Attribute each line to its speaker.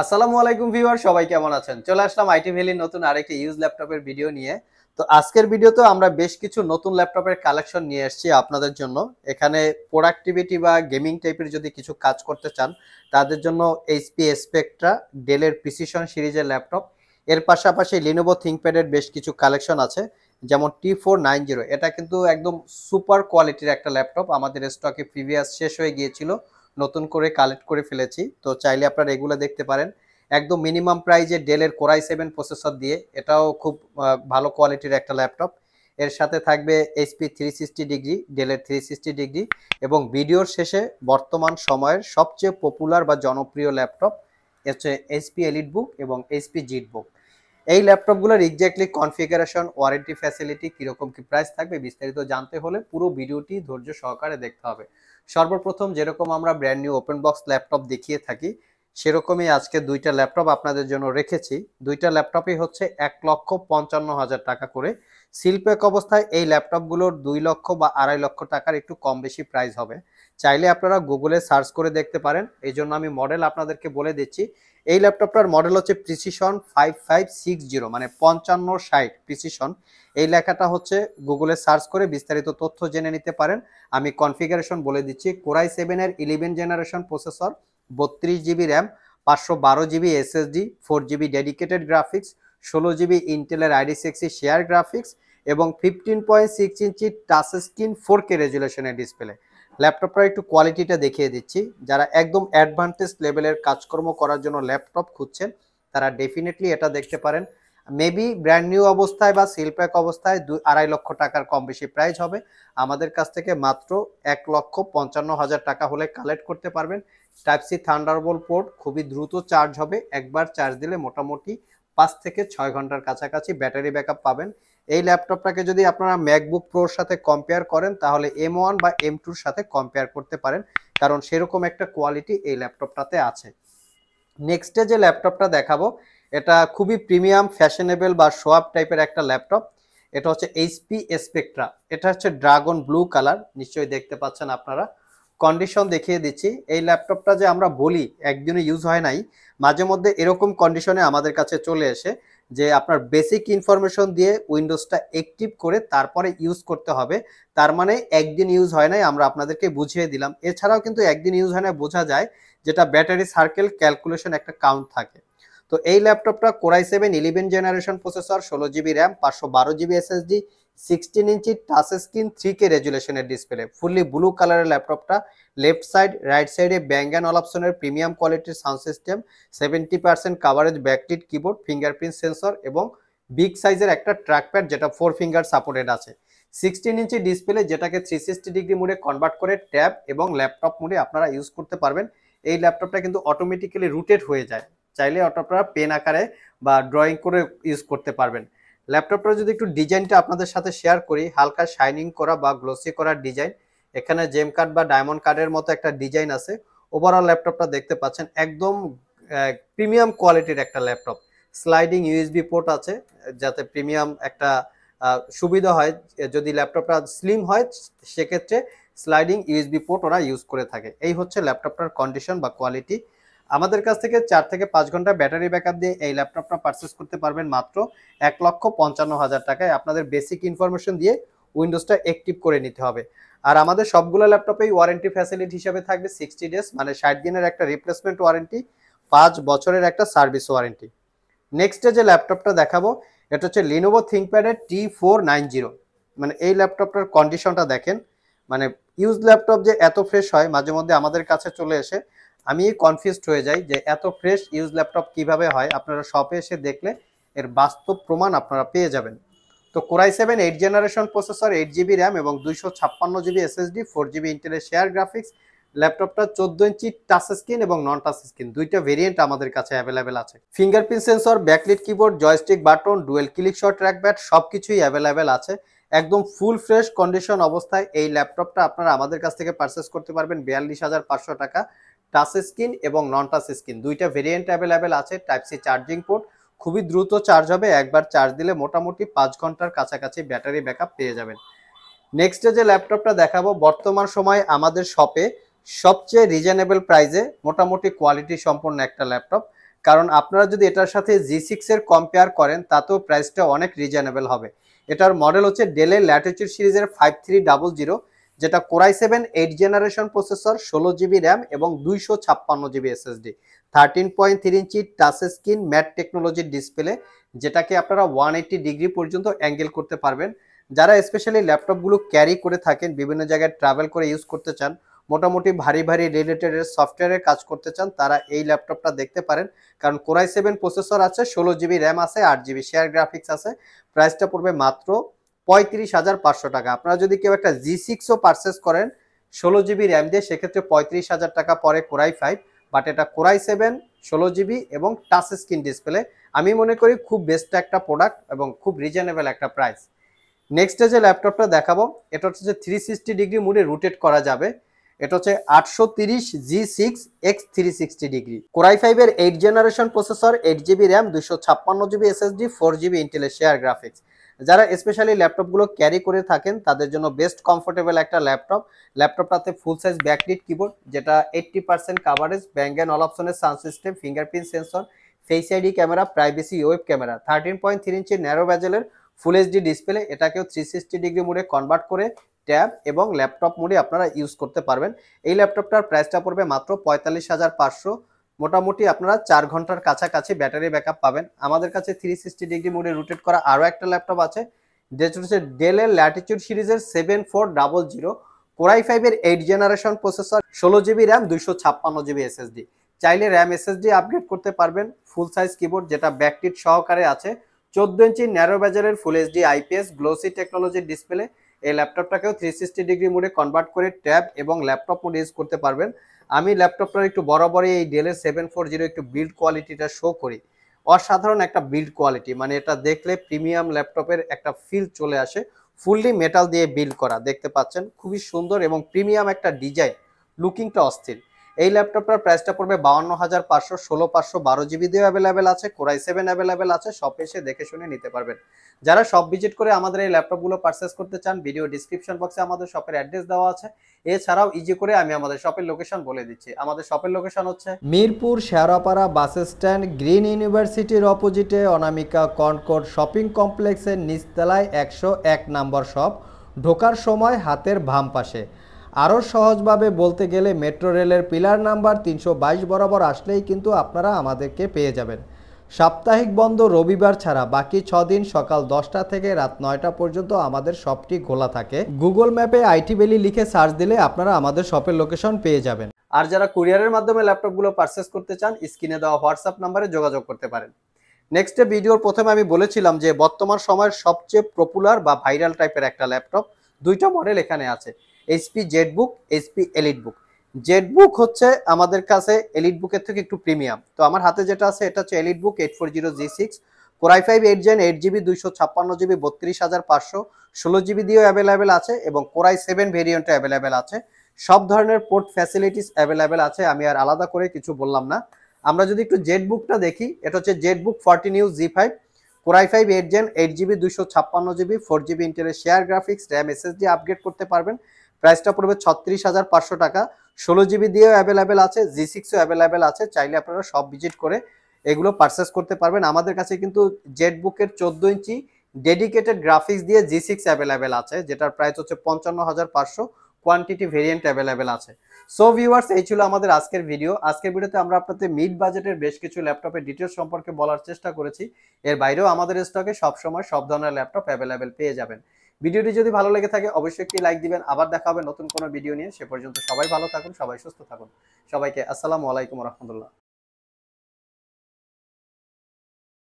Speaker 1: আসসালামু আলাইকুম ভিউয়ার সবাই কেমন আছেন চলে আসলাম আইটি ভ্যালির নতুন আরেকটি ইউজ ল্যাপটপের ভিডিও নিয়ে তো আজকের ভিডিওতে আমরা বেশ কিছু নতুন ল্যাপটপের কালেকশন নিয়ে এসেছি আপনাদের জন্য এখানে প্রোডাক্টিভিটি বা গেমিং টাইপের যদি কিছু কাজ করতে চান তাদের জন্য এইচপি স্পেকট্রা ডেলের প্রিসিশন সিরিজের ল্যাপটপ এর পাশাপাশি লিনোভো থিঙ্কপ্যাডের বেশ কিছু কালেকশন আছে যেমন টি ফোর নাইন জিরো এটা কিন্তু একদম সুপার কোয়ালিটির একটা ল্যাপটপ আমাদের স্টকে প্রিভিয়াস শেষ হয়ে গিয়েছিল নতুন করে কালেক্ট করে ফেলেছি তো চাইলে আপনারা এগুলো দেখতে পারেন একদম মিনিমাম প্রাইজে ডেলের কোরাই সেভেন প্রসেসর দিয়ে এটাও খুব ভালো কোয়ালিটির একটা ল্যাপটপ এর সাথে থাকবে এইচপি থ্রি সিক্সটি ডিগ্রি ডেলের থ্রি সিক্সটি ডিগ্রি এবং ভিডিওর শেষে বর্তমান সময়ের সবচেয়ে পপুলার বা জনপ্রিয় ল্যাপটপ হচ্ছে এইচপি এলিট বুক এবং এইচপি জিট বুক এই ল্যাপটপগুলোর এক্স্যাক্টলি কনফিগারেশন ওয়ারেন্টি ফ্যাসিলিটি কীরকম কী প্রাইস থাকবে বিস্তারিত জানতে হলে পুরো ভিডিওটি ধৈর্য সহকারে দেখতে হবে সর্বপ্রথম যেরকম আমরা brand new open box laptop দেখিয়ে থাকি সেরকমই আজকে দুইটা ল্যাপটপ আপনাদের জন্য রেখেছি দুইটা ল্যাপটপই হচ্ছে এক লক্ষ পঞ্চান্ন হাজার টাকা করে শিল্পেক অবস্থায় এই ল্যাপটপগুলোর দুই লক্ষ বা আড়াই লক্ষ টাকার একটু কম বেশি প্রাইস হবে চাইলে আপনারা গুগলে সার্চ করে দেখতে পারেন এই জন্য আমি মডেল আপনাদেরকে বলে দিচ্ছি এই ল্যাপটপটার মডেল হচ্ছে precision five five six zero মানে পঞ্চান্ন ষাট প্রিসিশন এই লেখাটা হচ্ছে গুগলে সার্চ করে বিস্তারিত তথ্য জেনে নিতে পারেন আমি কনফিগারেশন বলে দিচ্ছি কোরাই সেভেনের ইলেভেন জেনারেশন প্রসেসর বত্রিশ জিবি র্যাম পাঁচশো বারো GB SSD four GB dedicated graphics ষোলো জিবি ইন্টেলের আইডি সিক্সি শেয়ার গ্রাফিক্স এবং fifteen point six inch touch screen four K রেজুলেশনের ডিসপ্লে ল্যাপটপটার একটু কোয়ালিটিটা দেখিয়ে দিচ্ছি যারা একদম অ্যাডভান্টেজ লেভেলের কাজকর্ম করার জন্য ল্যাপটপ খুঁজছেন তারা ডেফিনেটলি এটা দেখতে পারেন মেবি ব্র্যান্ড নিউ অবস্থায় বা সিল প্যাক অবস্থায় দুই আড়াই লক্ষ টাকার কম বেশি প্রাইস হবে আমাদের কাছ থেকে মাত্র এক লক্ষ পঞ্চান্ন হাজার টাকা হলে কালেক্ট করতে পারবেন টাইপ সি থান্ডারবল পোর্ট খুবই দ্রুত চার্জ হবে একবার চার্জ দিলে মোটামুটি পাঁচ থেকে ছয় ঘন্টার কাছাকাছি ব্যাটারি আপ পাবেন এই ল্যাপটপটাকে যদি আপনারা ম্যাকবুক প্রোর সাথে কম্পেয়ার করেন তাহলে এম ওয়ান বা এম টুর সাথে কম্পেয়ার করতে পারেন কারণ সেরকম একটা কোয়ালিটি এই ল্যাপটপটাতে আছে নেক্সটে যে ল্যাপটপটা দেখাবো এটা খুবই প্রিমিয়াম ফ্যাশনেবল বা সোয়াব টাইপের একটা ল্যাপটপ এটা হচ্ছে এইচপি স্পেকট্রা এটা হচ্ছে ড্রাগন ব্লু কালার নিশ্চয়ই দেখতে পাচ্ছেন আপনারা কন্ডিশন দেখিয়ে দিচ্ছি এই ল্যাপটপটা যে আমরা বলি একদিনও ইউজ হয় নাই মাঝে মধ্যে এরকম কন্ডিশনে আমাদের কাছে চলে এসে যে আপনার বেসিক ইনফরমেশন দিয়ে উইন্ডোজটা অ্যাক্টিভ করে তারপরে ইউজ করতে হবে তার মানে একদিন ইউজ হয় নাই আমরা আপনাদেরকে বুঝিয়ে দিলাম এছাড়াও কিন্তু একদিন ইউজ হয় না বোঝা যায় যেটা ব্যাটারি সার্কেল ক্যালকুলেশন একটা কাউন্ট থাকে তো এই ল্যাপটপটা Core i seven eleven generation processor ষোলো জিবি র্যাম পাঁচশো বারো GB SSD sixteen inch touch screen three K রেজুলেশনের ডিসপ্লে ফুললি ব্লু কালারের ল্যাপটপটা লেফট সাইড রাইট সাইডে ব্যাঙ্গ অ্যান্ড অপশনের প্রিমিয়াম কোয়ালিটির sound system seventy percent coverage backlit keyboard fingerprint sensor এবং বিগ সাইজের একটা ট্র্যাকপ্যাড যেটা ফোর ফিঙ্গার সাপোর্টেড আছে সিক্সটিন ইঞ্চি ডিসপ্লে যেটাকে থ্রি সিক্সটি ডিগ্রি মুডে কনভার্ট করে ট্যাব এবং ল্যাপটপ মুডে আপনারা ইউজ করতে পারবেন এই ল্যাপটপটা কিন্তু অটোমেটিক্যালি রুটেড হয়ে যায় চাইলে ওটা আপনারা পেন আকারে বা ড্রয়িং করে ইউজ করতে পারবেন ল্যাপটপটা যদি একটু ডিজাইনটা আপনাদের সাথে শেয়ার করি হালকা শাইনিং করা বা গ্লোসি করা ডিজাইন এখানে জেম কার্ড বা ডায়মন্ড কার্ডের মতো একটা ডিজাইন আছে ওভারঅল ল্যাপটপটা দেখতে পাচ্ছেন একদম প্রিমিয়াম কোয়ালিটির একটা ল্যাপটপ স্লাইডিং ইউএসবি পোর্ট আছে যাতে প্রিমিয়াম একটা সুবিধা হয় যদি ল্যাপটপটা স্লিম হয় সেক্ষেত্রে স্লাইডিং ইউএসবি পোর্ট ওরা ইউজ করে থাকে এই হচ্ছে ল্যাপটপটার কন্ডিশন বা কোয়ালিটি আমাদের কাছ থেকে চার থেকে পাঁচ ঘন্টা ব্যাটারি ব্যাকআপ দিয়ে এই ল্যাপটপটা পারচেস করতে পারবেন মাত্র এক লক্ষ পঞ্চান্ন হাজার টাকায় আপনাদের বেসিক ইনফরমেশন দিয়ে উইন্ডোজটা অ্যাক্টিভ করে নিতে হবে আর আমাদের সবগুলো ল্যাপটপেই ওয়ারেন্টি ফ্যাসিলিটি হিসাবে থাকবে সিক্সটি ডেজ মানে ষাট দিনের একটা রিপ্লেসমেন্ট ওয়ারেন্টি পাঁচ বছরের একটা সার্ভিস ওয়ারেন্টি নেক্সটে যে ল্যাপটপটা দেখাবো এটা হচ্ছে লিনোভো থিঙ্কপ্যাডের টি ফোর নাইন জিরো মানে এই ল্যাপটপটার কন্ডিশনটা দেখেন মানে ইউজ ল্যাপটপ যে এত ফ্রেশ হয় মাঝে মধ্যে আমাদের কাছে চলে এসে আমি কনফিউজড হয়ে যাই যে এত ফ্রেশ ইউজ ল্যাপটপ কিভাবে হয় আপনারা শপে এসে দেখলে এর বাস্তব প্রমাণ আপনারা পেয়ে যাবেন তো Core i seven eight generation processor eight GB RAM এবং দুইশো ছাপ্পান্ন জিবি এসএসডি ফোর জিবি ইন্টেলের শেয়ার গ্রাফিক্স ল্যাপটপটা চোদ্দ ইঞ্চি টাচ স্ক্রিন এবং নন টাচ স্ক্রিন দুইটা ভেরিয়েন্ট আমাদের কাছে অ্যাভেলেবেল আছে fingerprint sensor backlit keyboard joystick button dual click shot track pad সব কিছুই অ্যাভেলেবেল আছে একদম ফুল ফ্রেশ কন্ডিশন অবস্থায় এই ল্যাপটপটা আপনারা আমাদের কাছ থেকে পারচেস করতে পারবেন বিয়াল্লিশ হাজার পাঁচশো টাকা টাচ স্ক্রিন এবং নন টাচ স্ক্রিন দুইটা ভেরিয়েন্ট অ্যাভেলেবেল আছে টাইপ সি চার্জিং পোর্ট খুবই দ্রুত চার্জ হবে একবার চার্জ দিলে মোটামুটি পাঁচ ঘন্টার কাছাকাছি ব্যাটারি ব্যাকআপ পেয়ে যাবেন নেক্সটে যে ল্যাপটপটা দেখাবো বর্তমান সময় আমাদের শপে সবচেয়ে রিজনেবল প্রাইজে মোটামুটি কোয়ালিটি সম্পন্ন একটা ল্যাপটপ কারণ আপনারা যদি এটার সাথে জি সিক্সের কম্পেয়ার করেন তাতেও প্রাইসটা অনেক রিজনেবল হবে এটার মডেল হচ্ছে ডেলের ল্যাটেচুর সিরিজের ফাইভ থ্রি ডাবল জিরো যেটা Core i seven eight generation processor ষোলো জিবি র্যাম এবং দুইশো ছাপ্পান্ন GB SSD thirteen point three inch touch screen matte টেকনোলজির ডিসপ্লে যেটাকে আপনারা ওয়ান এইটি ডিগ্রি পর্যন্ত অ্যাঙ্গেল করতে পারবেন যারা স্পেশালি ল্যাপটপগুলো ক্যারি করে থাকেন বিভিন্ন জায়গায় ট্রাভেল করে ইউজ করতে চান মোটামুটি ভারী ভারী রিলেটেড সফটওয়্যারের কাজ করতে চান তারা এই ল্যাপটপটা দেখতে পারেন কারণ কোরাই সেভেন প্রসেসর আছে ষোলো জিবি র্যাম আছে আট জিবি শেয়ার গ্রাফিক্স আছে প্রাইসটা পড়বে মাত্র পঁয়ত্রিশ হাজার পাঁচশো টাকা আপনারা যদি কেউ একটা জি সিক্সও পারচেস করেন ষোলো জিবি র্যাম দিয়ে সেক্ষেত্রে পঁয়ত্রিশ হাজার টাকা পরে কোরাই ফাইভ বাট এটা কোরাই সেভেন ষোলো জিবি এবং টাচ স্ক্রিন ডিসপ্লে আমি মনে করি খুব বেস্ট একটা প্রোডাক্ট এবং খুব রিজনেবল একটা প্রাইস নেক্সটে যে ল্যাপটপটা দেখাবো এটা হচ্ছে যে থ্রি সিক্সটি ডিগ্রি মুডে রোটেট করা যাবে এটা হচ্ছে আটশো তিরিশ G six X three sixty degree Core i ফাইভের eight generation processor eight GB RAM দুশো ছাপ্পান্ন জিবি এসএসডি ফোর জিবি ইন্টেলের শেয়ার গ্রাফিক্স যারা স্পেশালি ল্যাপটপগুলো ক্যারি করে থাকেন তাদের জন্য বেস্ট কমফোর্টেবল একটা ল্যাপটপ ল্যাপটপটাতে ফুল সাইজ ব্যাকলিট কিবোর্ড যেটা eighty percent coverage Bang and অল অপশনের sound system fingerprint sensor face ID camera privacy web camera thirteen point three inch narrow ব্যাজেলের ফুল এইচডি ডিসপ্লে এটাকেও থ্রি সিক্সটি ডিগ্রি মোডে convert করে tab এবং laptop মোডে আপনারা ইউজ করতে পারবেন এই ল্যাপটপটার প্রাইসটা পড়বে মাত্র পঁয়তাল্লিশ হাজার পাঁচশো মোটামুটি আপনারা চার ঘন্টার কাছাকাছি ব্যাটারি ব্যাকআপ পাবেন আমাদের কাছে থ্রি সিক্সটি ডিগ্রি মোডে রোটেট করা আরও একটা ল্যাপটপ আছে যেটা হচ্ছে ডেলের ল্যাটিচিউড সিরিজের seven four double zero Core i ফাইভের এইট জেনারেশন প্রসেসর ষোলো জিবি র্যাম দুইশো ছাপ্পান্ন জিবি এসএসডি চাইলে র্যাম এসএসডি আপগ্রেড করতে পারবেন ফুল সাইজ কিবোর্ড যেটা ব্যাকটিট সহকারে আছে চোদ্দ ইঞ্চি ন্যারো বাজারের ফুল এইচডি আইপিএস গ্লোসি টেকনোলজির ডিসপ্লে এই ল্যাপটপটাকেও থ্রি সিক্সটি ডিগ্রি মোডে কনভার্ট করে ট্যাব এবং ল্যাপটপ মোড ইউজ করতে পারবেন আমি ল্যাপটপটার একটু বরাবরই এই ডেলের সেভেন ফোর জিরো একটু বিল্ড কোয়ালিটিটা শো করি অসাধারণ একটা বিল্ড কোয়ালিটি মানে এটা দেখলে প্রিমিয়াম ল্যাপটপের একটা ফিল চলে আসে ফুললি মেটাল দিয়ে বিল্ড করা দেখতে পাচ্ছেন খুবই সুন্দর এবং প্রিমিয়াম একটা ডিজাইন লুকিংটা অস্থির এই ল্যাপটপটার প্রাইসটা পড়বে বাউন্ন হাজার পাঁচশো ষোলো পাঁচশো বারো জিবি দিয়ে অ্যাভেলেবেল আছে কোরাই সেভেন অ্যাভেলেবেল আছে সব এসে দেখে শুনে নিতে পারবেন যারা সব ভিজিট করে আমাদের এই ল্যাপটপগুলো পারচেস করতে চান ভিডিও ডিসক্রিপশন বক্সে আমাদের শপের অ্যাড্রেস দেওয়া আছে এছাড়াও ইজি করে আমি আমাদের শপের লোকেশন বলে দিচ্ছি আমাদের শপের লোকেশন হচ্ছে Mirpur Shewrapara bus stand green ইউনিভার্সিটির অপোজিটে অনামিকা কনকোট শপিং কমপ্লেক্সের নিচতলায় একশো এক নম্বর শপ ঢোকার সময় হাতের ভাম পাশে আরও সহজভাবে বলতে গেলে মেট্রো রেলের পিলার নাম্বার তিনশো বরাবর আসলেই কিন্তু আপনারা আমাদেরকে পেয়ে যাবেন সাপ্তাহিক বন্ধ রবিবার ছাড়া বাকি ছ দিন সকাল দশটা থেকে রাত নয়টা পর্যন্ত আমাদের শপটি খোলা থাকে গুগল ম্যাপে আইটি ভ্যালি লিখে সার্চ দিলে আপনারা আমাদের শপের লোকেশন পেয়ে যাবেন আর যারা কুরিয়ারের মাধ্যমে ল্যাপটপগুলো পারচেস করতে চান স্ক্রিনে দেওয়া হোয়াটসঅ্যাপ নাম্বারে যোগাযোগ করতে পারেন নেক্সটে ভিডিওর প্রথমে আমি বলেছিলাম যে বর্তমান সময়ের সবচেয়ে পপুলার বা ভাইরাল টাইপের একটা ল্যাপটপ দুইটা মডেল এখানে আছে HP Z book HP elite book Z book হচ্ছে আমাদের কাছে এলিট বুকের থেকে একটু প্রিমিয়াম তো আমার হাতে যেটা আছে এটা হচ্ছে elite book eight four zero G six Core i five eight gen eight GB দুইশো ছাপ্পান্ন জিবি বত্রিশ হাজার পাঁচশো ষোলো জিবি দিয়েও অ্যাভেলেবেল আছে এবং কোরাই সেভেন ভেরিয়েন্টও অ্যাভেলেবেল আছে সব ধরনের পোর্ট ফ্যাসিলিটিস অ্যাভেলেবেল আছে আমি আর আলাদা করে কিছু বললাম না আমরা যদি একটু জেড বুকটা দেখি এটা হচ্ছে Z book forty new G five Core i five eight gen eight GB দুশো ছাপ্পান্ন জিবি ফোর জিবি ইন্টারের share graphics RAM SSD upgrade করতে পারবেন প্রাইসটা পড়বে ছত্রিশ হাজার পাঁচশো টাকা ষোলো জিবি দিয়েও অ্যাভেলেবেল আছে জি সিক্সও অ্যাভেলেবেল আছে চাইলে আপনারা সব ভিজিট করে এগুলো পারচেস করতে পারবেন আমাদের কাছে কিন্তু জেট বুকের চোদ্দো ইঞ্চি ডেডিকেটেড গ্রাফিক্স দিয়ে জি সিক্স অ্যাভেলেবেল আছে যেটার প্রাইস হচ্ছে পঞ্চান্ন হাজার পাঁচশো কোয়ান্টিটি ভেরিয়েন্ট অ্যাভেলেবেল আছে সো ভিউয়ার্স এই ছিল আমাদের আজকের ভিডিও আজকের ভিডিওতে আমরা আপনাদের মিড বাজেটের বেশ কিছু ল্যাপটপের ডিটেলস সম্পর্কে বলার চেষ্টা করেছি এর বাইরেও আমাদের স্টকে সবসময় সব ধরনের ল্যাপটপ অ্যাভেলেবেল পেয়ে যাবেন ভিডিওটি যদি ভালো লেগে থাকে অবশ্যই একটি লাইক দিবেন আবার দেখা হবে নতুন কোনো ভিডিও নিয়ে সে পর্যন্ত সবাই ভালো থাকুন সবাই সুস্থ থাকুন সবাইকে আসসালামু আলাইকুম রহমতুল্লাহ